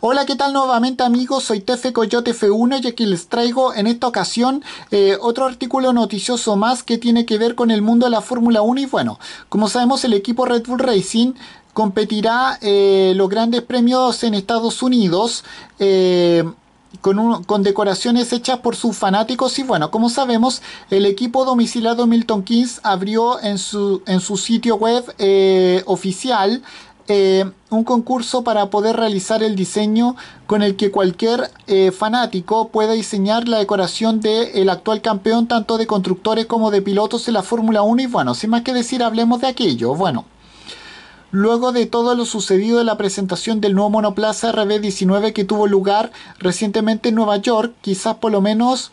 Hola, ¿qué tal nuevamente amigos? Soy Tefe Coyote F1 y aquí les traigo en esta ocasión eh, otro artículo noticioso más que tiene que ver con el mundo de la Fórmula 1 y bueno, como sabemos el equipo Red Bull Racing competirá eh, los grandes premios en Estados Unidos. Eh, con, decoraciones hechas por sus fanáticos. Y bueno, como sabemos, el equipo domiciliado Milton Keynes abrió en su, en su sitio web oficial eh, un concurso para poder realizar el diseño con el que cualquier eh, fanático pueda diseñar la decoración del el actual campeón tanto de constructores como de pilotos de la Fórmula 1 y bueno, sin más que decir, hablemos de aquello. Bueno, Luego de todo lo sucedido en la presentación del nuevo monoplaza RB19 que tuvo lugar recientemente en Nueva York, quizás por lo menos,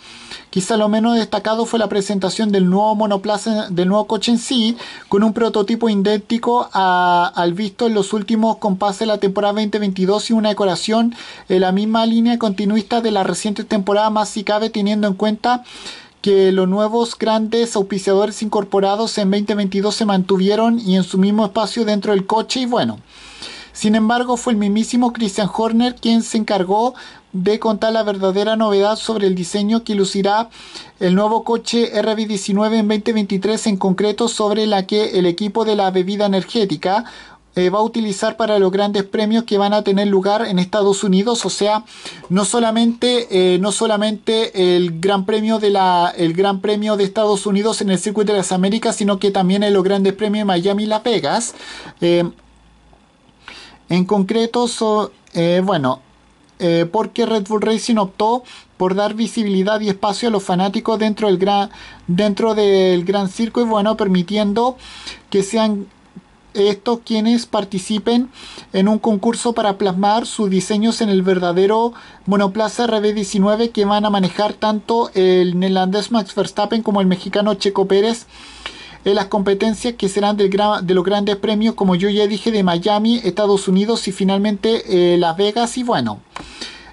quizás lo menos destacado fue la presentación del nuevo monoplaza, del nuevo coche en sí, con un prototipo idéntico al visto en los últimos compases de la temporada 2022 y una decoración en la misma línea continuista de la reciente temporada, más si cabe teniendo en cuenta que los nuevos grandes auspiciadores incorporados en 2022 se mantuvieron y en su mismo espacio dentro del coche y bueno. Sin embargo, fue el mismísimo Christian Horner quien se encargó de contar la verdadera novedad sobre el diseño que lucirá el nuevo coche RB19 en 2023, en concreto sobre la que el equipo de la bebida energética eh, va a utilizar para los grandes premios que van a tener lugar en Estados Unidos, o sea, no solamente, eh, no solamente el Gran Premio de el Gran Premio de Estados Unidos en el Circuito de las Américas, sino que también en los grandes premios de Miami y Las Vegas. Eh, en concreto, bueno, porque Red Bull Racing optó por dar visibilidad y espacio a los fanáticos dentro del gran, dentro del gran circo y bueno, permitiendo que sean estos quienes participen en un concurso para plasmar sus diseños en el verdadero monoplaza RB19 que van a manejar tanto el neerlandés Max Verstappen como el mexicano Checo Pérez en las competencias que serán de los grandes premios como yo ya dije de Miami, Estados Unidos y finalmente eh, Las Vegas y bueno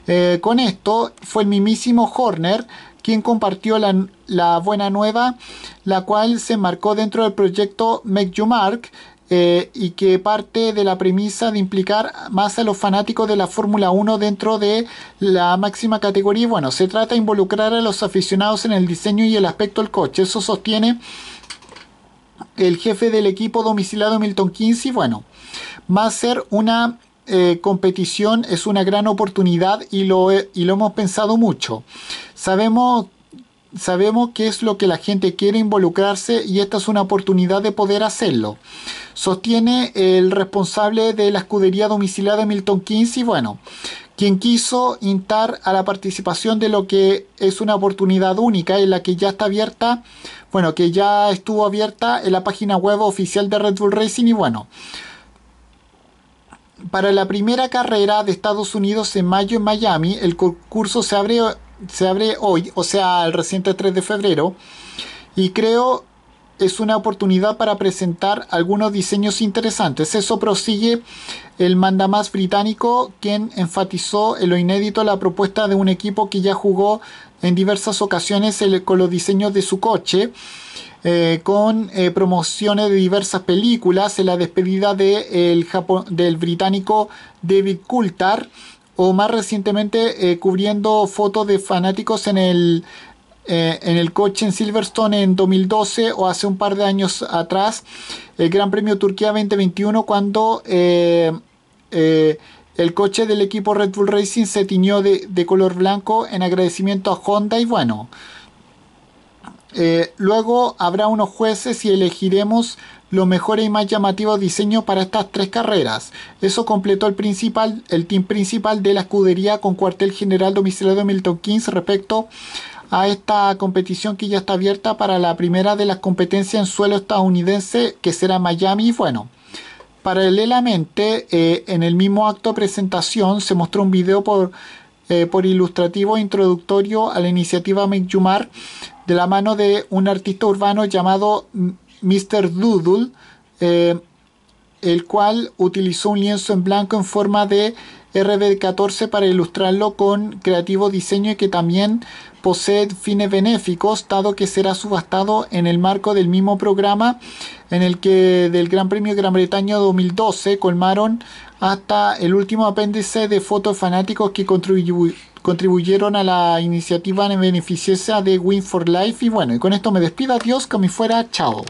eh, con esto fue el mismísimo Horner quien compartió la, la, buena nueva, la cual se marcó dentro del proyecto Make You Mark, eh, y que parte de la premisa de implicar más a los fanáticos de la Fórmula 1 dentro de la máxima categoría. bueno, se trata de involucrar a los aficionados en el diseño y el aspecto del coche. Eso sostiene el jefe del equipo domiciliado Milton Kinsey. Bueno, va a ser una eh, competición, es una gran oportunidad y lo, y lo hemos pensado mucho. Sabemos que... Sabemos que es lo que la gente quiere involucrarse y esta es una oportunidad de poder hacerlo. Sostiene el responsable de la escudería domiciliada Milton Keynes y bueno, quien quiso instar a la participación de lo que es una oportunidad única en la que ya está abierta, bueno, que ya estuvo abierta en la página web oficial de Red Bull Racing y bueno, para la primera carrera de Estados Unidos en mayo en Miami, el concurso se abre se abre hoy, o sea, el reciente 3 de febrero, y creo es una oportunidad para presentar algunos diseños interesantes. Eso prosigue el mandamás británico, quien enfatizó en lo inédito la propuesta de un equipo que ya jugó en diversas ocasiones con los diseños de su coche, eh, con eh, promociones de diversas películas, en la despedida de, el del británico David Coulthard o más recientemente eh, cubriendo fotos de fanáticos en el, eh, en el coche en Silverstone en 2012 o hace un par de años atrás, el Gran Premio Turquía 2021, cuando eh, el coche del equipo Red Bull Racing se tiñó de, de color blanco en agradecimiento a Honda y bueno. luego habrá unos jueces y elegiremos los mejores y más llamativos diseños para estas tres carreras. Eso completó el, principal, el team principal de la escudería con cuartel general domiciliado de Milton Keynes respecto a esta competición que ya está abierta para la primera de las competencias en suelo estadounidense que será Miami. Bueno, paralelamente eh, en el mismo acto de presentación se mostró un video por, eh, por ilustrativo e introductorio a la iniciativa Make You de la mano de un artista urbano llamado Mr. Doodle, eh, el cual utilizó un lienzo en blanco en forma de RB14 para ilustrarlo con creativo diseño y que también posee fines benéficos, dado que será subastado en el marco del mismo programa en el que del Gran Premio Gran Bretaña 2012 colmaron hasta el último apéndice de fotos fanáticos que contribuyeron a la iniciativa beneficiosa de Win for Life. Y bueno, y con esto me despido, adiós, como fuera, chao.